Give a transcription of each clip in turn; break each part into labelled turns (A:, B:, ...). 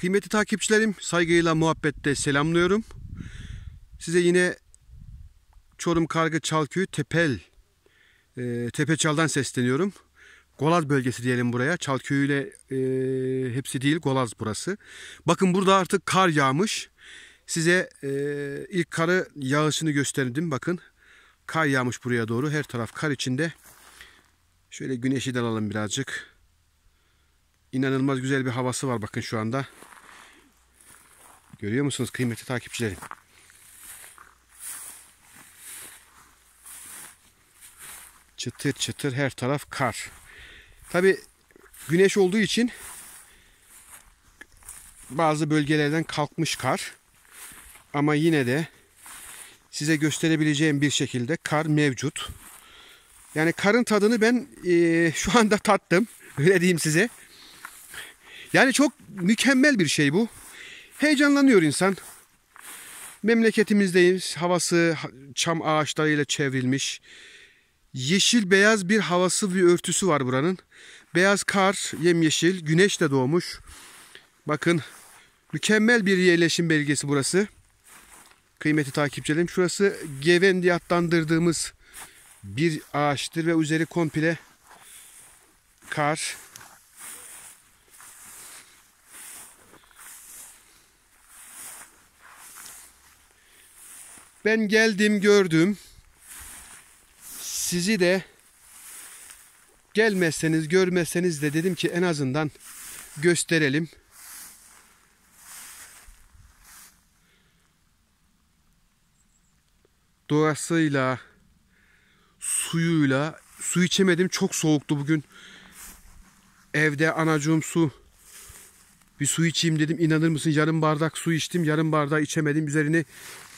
A: Kıymetli takipçilerim, saygıyla muhabbette selamlıyorum. Size yine Çorum Kargı Çalköyü Tepel, e, Tepeçal'dan sesleniyorum. Golaz bölgesi diyelim buraya. Çalköy ile e, hepsi değil, Golaz burası. Bakın burada artık kar yağmış. Size e, ilk karı yağışını gösterdim bakın. Kar yağmış buraya doğru. Her taraf kar içinde. Şöyle güneşi de alalım birazcık. İnanılmaz güzel bir havası var bakın şu anda. Görüyor musunuz kıymetli takipçilerim? Çıtır çıtır her taraf kar. Tabi güneş olduğu için bazı bölgelerden kalkmış kar. Ama yine de size gösterebileceğim bir şekilde kar mevcut. Yani karın tadını ben e, şu anda tattım. Öyle diyeyim size. Yani çok mükemmel bir şey bu. Heyecanlanıyor insan. Memleketimizdeyiz. Havası çam ağaçlarıyla çevrilmiş. Yeşil beyaz bir havası ve örtüsü var buranın. Beyaz kar, yemyeşil, güneş de doğmuş. Bakın mükemmel bir yerleşim belgesi burası. Kıymeti takipçilerim şurası gevendi diye adlandırdığımız bir ağaçtır ve üzeri komple kar, Ben geldim gördüm. Sizi de gelmezseniz görmezseniz de dedim ki en azından gösterelim. Doğasıyla, suyuyla, su içemedim çok soğuktu bugün. Evde anacığım su bir su içeyim dedim. İnanır mısın yarım bardak su içtim. Yarım bardağı içemedim. Üzerini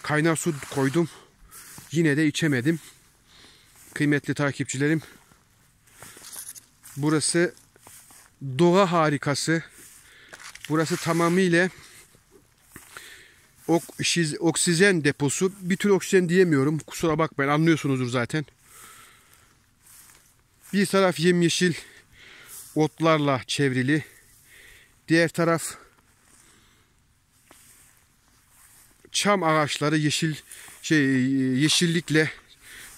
A: Kaynar su koydum. Yine de içemedim. Kıymetli takipçilerim. Burası doğa harikası. Burası tamamıyla oksijen deposu. Bir tür oksijen diyemiyorum. Kusura bakmayın anlıyorsunuzdur zaten. Bir taraf yemyeşil otlarla çevrili. Diğer taraf çam ağaçları yeşil şey yeşillikle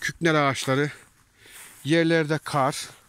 A: kükner ağaçları yerlerde kar